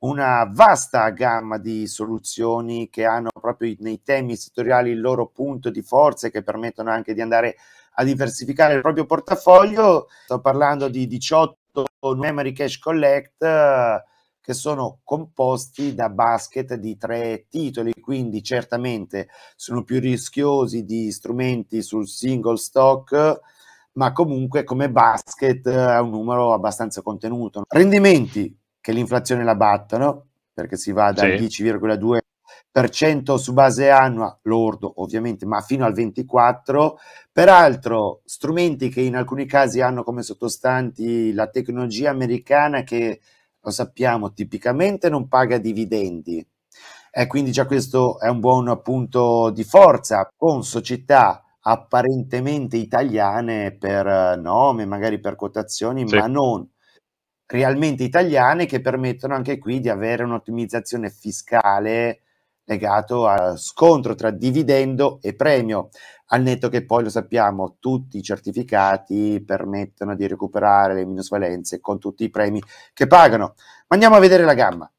Una vasta gamma di soluzioni che hanno proprio nei temi settoriali il loro punto di forza e che permettono anche di andare a diversificare il proprio portafoglio. Sto parlando di 18 Memory Cash Collect eh, che sono composti da basket di tre titoli, quindi certamente sono più rischiosi di strumenti sul single stock ma comunque come basket ha eh, un numero abbastanza contenuto. Rendimenti che l'inflazione la battono, perché si va dal sì. 10,2% su base annua, lordo ovviamente, ma fino al 24%. Peraltro strumenti che in alcuni casi hanno come sottostanti la tecnologia americana che, lo sappiamo, tipicamente non paga dividendi. E quindi già questo è un buon punto di forza con società apparentemente italiane per eh, nome, magari per quotazioni, sì. ma non realmente italiane che permettono anche qui di avere un'ottimizzazione fiscale legato al scontro tra dividendo e premio, al netto che poi lo sappiamo, tutti i certificati permettono di recuperare le minusvalenze con tutti i premi che pagano. Ma andiamo a vedere la gamma.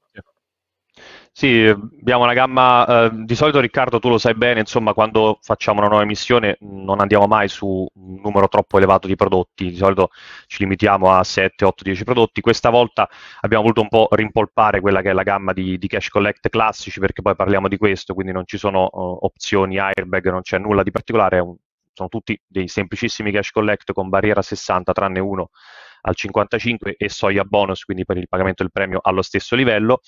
Sì, abbiamo una gamma, eh, di solito Riccardo tu lo sai bene, insomma quando facciamo una nuova emissione non andiamo mai su un numero troppo elevato di prodotti, di solito ci limitiamo a 7, 8, 10 prodotti, questa volta abbiamo voluto un po' rimpolpare quella che è la gamma di, di cash collect classici perché poi parliamo di questo, quindi non ci sono uh, opzioni airbag, non c'è nulla di particolare, un, sono tutti dei semplicissimi cash collect con barriera 60 tranne uno al 55 e soglia bonus, quindi per il pagamento del premio allo stesso livello.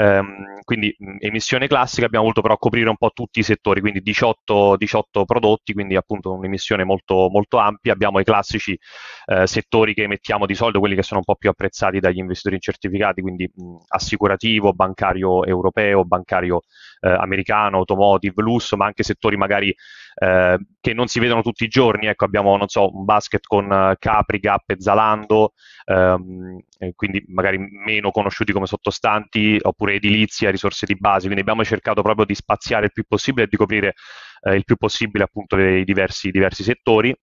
Ehm, quindi emissione classica abbiamo voluto però coprire un po' tutti i settori, quindi 18, 18 prodotti, quindi appunto un'emissione molto, molto ampia. Abbiamo i classici eh, settori che emettiamo di solito, quelli che sono un po' più apprezzati dagli investitori in certificati, quindi mh, assicurativo, bancario europeo, bancario eh, americano, automotive, lusso, ma anche settori magari eh, che non si vedono tutti i giorni. Ecco, abbiamo, non so, un basket con eh, Capri, Gap e Zalando, ehm, quindi magari meno conosciuti come sottostanti, oppure pure edilizia, risorse di base, quindi abbiamo cercato proprio di spaziare il più possibile e di coprire eh, il più possibile appunto i diversi, diversi settori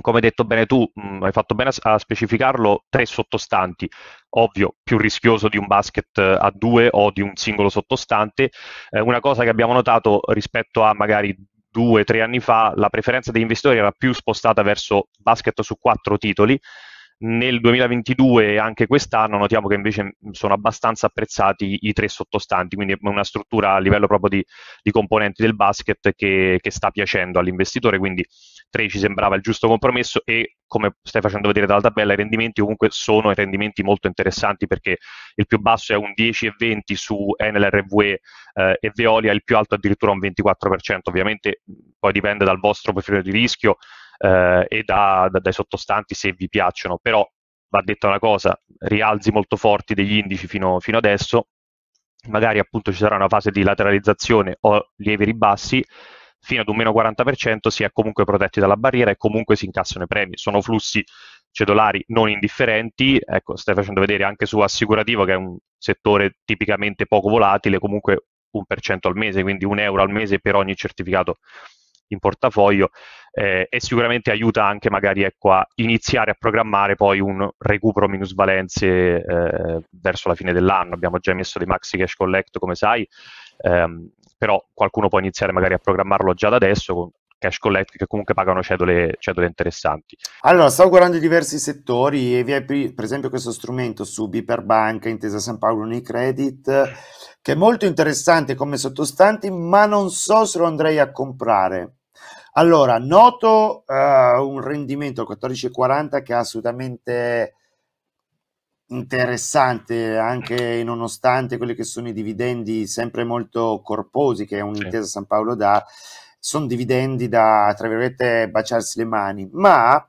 come hai detto bene tu, mh, hai fatto bene a, a, specificarlo, tre sottostanti. Ovvio, più rischioso di un basket eh, a due o di un singolo sottostante. Eh, una cosa che abbiamo notato rispetto a magari due, o tre anni fa, la preferenza degli investitori era più spostata verso basket su quattro titoli, nel 2022 e anche quest'anno notiamo che invece sono abbastanza apprezzati i tre sottostanti, quindi è una struttura a livello proprio di, di componenti del basket che, che, sta piacendo all'investitore, quindi tre ci sembrava il giusto compromesso e come stai facendo vedere dalla tabella i rendimenti comunque sono rendimenti molto interessanti perché il più basso è un 10,20 su Enel RWE eh, e Veolia, il più alto addirittura un 24%, ovviamente poi dipende dal vostro profilo di rischio, eh, e da, da, dai sottostanti se vi piacciono, però va detta una cosa, rialzi molto forti degli indici fino, fino adesso, magari appunto ci sarà una fase di lateralizzazione o lievi ribassi, fino ad un meno 40% si è comunque protetti dalla barriera e comunque si incassano i premi. Sono flussi cedolari non indifferenti, ecco, stai facendo vedere anche su assicurativo che è un settore tipicamente poco volatile, comunque 1% al mese, quindi un euro al mese per ogni certificato in portafoglio eh, e sicuramente aiuta anche magari ecco, a iniziare a programmare poi un recupero minusvalenze eh, verso la fine dell'anno. Abbiamo già messo dei maxi cash collect come sai, ehm, però qualcuno può iniziare magari a programmarlo già da adesso con cash collect che comunque pagano cedole, cedole interessanti. Allora, stavo guardando diversi settori e vi è per esempio questo strumento su Biper Biperbanca, Intesa San Paolo Unicredit, che è molto interessante come sottostanti, ma non so se lo andrei a comprare allora, noto uh, un rendimento 14,40 che è assolutamente interessante anche nonostante quelli che sono i dividendi sempre molto corposi che un'intesa sì. San Paolo dà, sono dividendi da, tra virgolette, baciarsi le mani, ma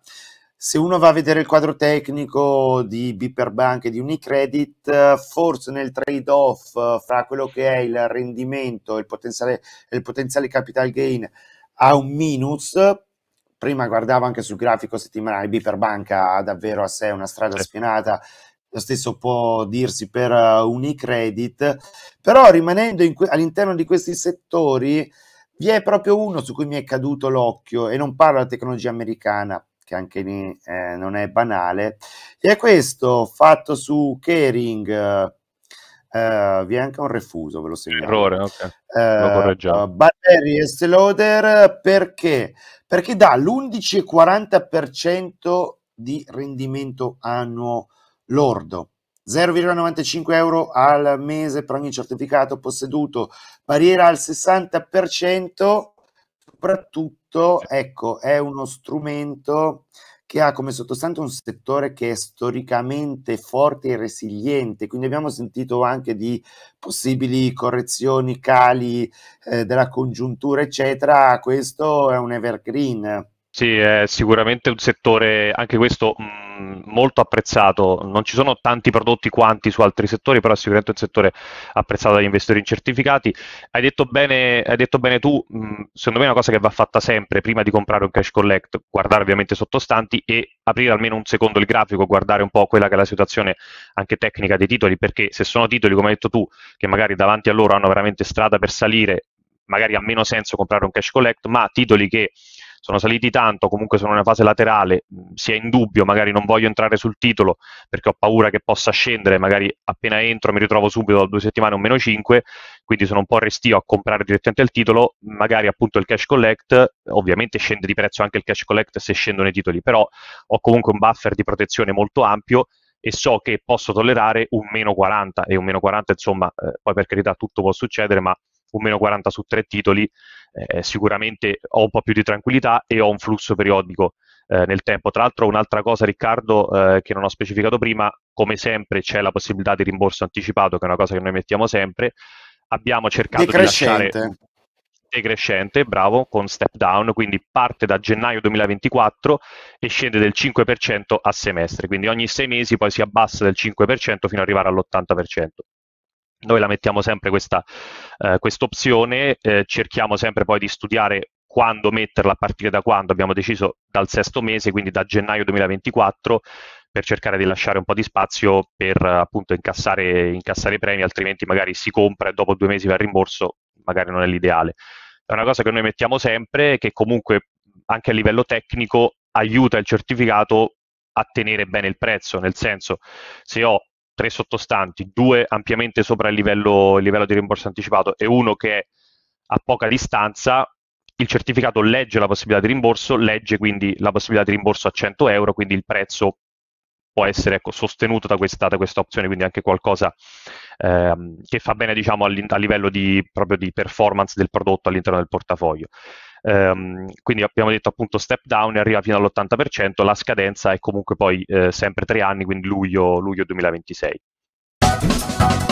se uno va a vedere il quadro tecnico di Biperbank e di Unicredit, forse nel trade-off fra quello che è il rendimento e il potenziale, il potenziale capital gain ha un minus. Prima guardavo anche sul grafico settimanale, B per banca ha davvero a sé una strada spianata, lo stesso può dirsi per uh, Unicredit, però rimanendo que- all'interno di questi settori vi è proprio uno su cui mi è caduto l'occhio e non parlo della tecnologia americana, che anche lì eh, non è banale, e è questo fatto su Kering. Uh, vi è anche un refuso, ve lo segnalo. Errore, ok. Lo eh, correggiamo. Uh, eh, Barteri e Sloder perché? Perché dà l'11,40% di rendimento annuo lordo. 0,95 euro al mese per ogni certificato posseduto, barriera al 60%, soprattutto, ecco, è uno strumento che ha come sottostante un settore che è storicamente forte e resiliente, quindi abbiamo sentito anche di possibili correzioni, cali eh, della congiuntura, eccetera. Questo è un evergreen. Sì, è sicuramente un settore, anche questo... Mh mm, Mm, molto apprezzato, non ci sono tanti prodotti quanti su altri settori, però è sicuramente un settore apprezzato dagli investitori in certificati. Hai detto bene, hai detto bene tu, mh, mm, secondo me è una cosa che va fatta sempre prima di comprare un cash collect, guardare ovviamente sottostanti e aprire almeno un secondo il grafico, guardare un po' quella che è la situazione anche tecnica dei titoli, perché se sono titoli, come hai detto tu, che magari davanti a loro hanno veramente strada per salire, magari ha meno senso comprare un cash collect, ma titoli che sono saliti tanto, comunque sono in una fase laterale, si è in dubbio, magari non voglio entrare sul titolo perché ho paura che possa scendere, magari appena entro mi ritrovo subito da due settimane o meno 5, quindi sono un po' restio a comprare direttamente il titolo, magari appunto il cash collect, ovviamente scende di prezzo anche il cash collect se scendono i titoli, però ho comunque un buffer di protezione molto ampio e so che posso tollerare un meno 40 e un meno 40 insomma eh, poi per carità tutto può succedere ma un meno 40 su tre titoli, eh, sicuramente ho un po' più di tranquillità e ho un flusso periodico eh, nel tempo. Tra l'altro un'altra cosa Riccardo eh, che non ho specificato prima, come sempre c'è la possibilità di rimborso anticipato, che è una cosa che noi mettiamo sempre. Abbiamo cercato di lasciare decrescente, bravo, con step down, quindi parte da gennaio 2024 e scende del 5% a semestre, quindi ogni sei mesi poi si abbassa del 5% fino ad arrivare all'80%. Noi la mettiamo sempre questa eh, opzione, eh, cerchiamo sempre poi di studiare quando metterla, a partire da quando abbiamo deciso dal sesto mese, quindi da gennaio 2024, per cercare di lasciare un po' di spazio per appunto incassare, incassare premi, altrimenti magari si compra e dopo due mesi va il rimborso, magari non è l'ideale. È una cosa che noi mettiamo sempre, che comunque anche a livello tecnico aiuta il certificato a tenere bene il prezzo, nel senso se ho tre sottostanti, due ampiamente sopra il livello, il livello di rimborso anticipato e uno che è a poca distanza, il certificato legge la possibilità di rimborso, legge quindi la possibilità di rimborso a 100 euro, quindi il prezzo può essere ecco, sostenuto da questa, da questa, opzione, quindi anche qualcosa ehm, che fa bene diciamo, a livello di, proprio di performance del prodotto all'interno del portafoglio. Um, quindi abbiamo detto appunto step down e arriva fino all'80%, la scadenza è comunque poi eh, sempre tre anni, quindi luglio, luglio 2026.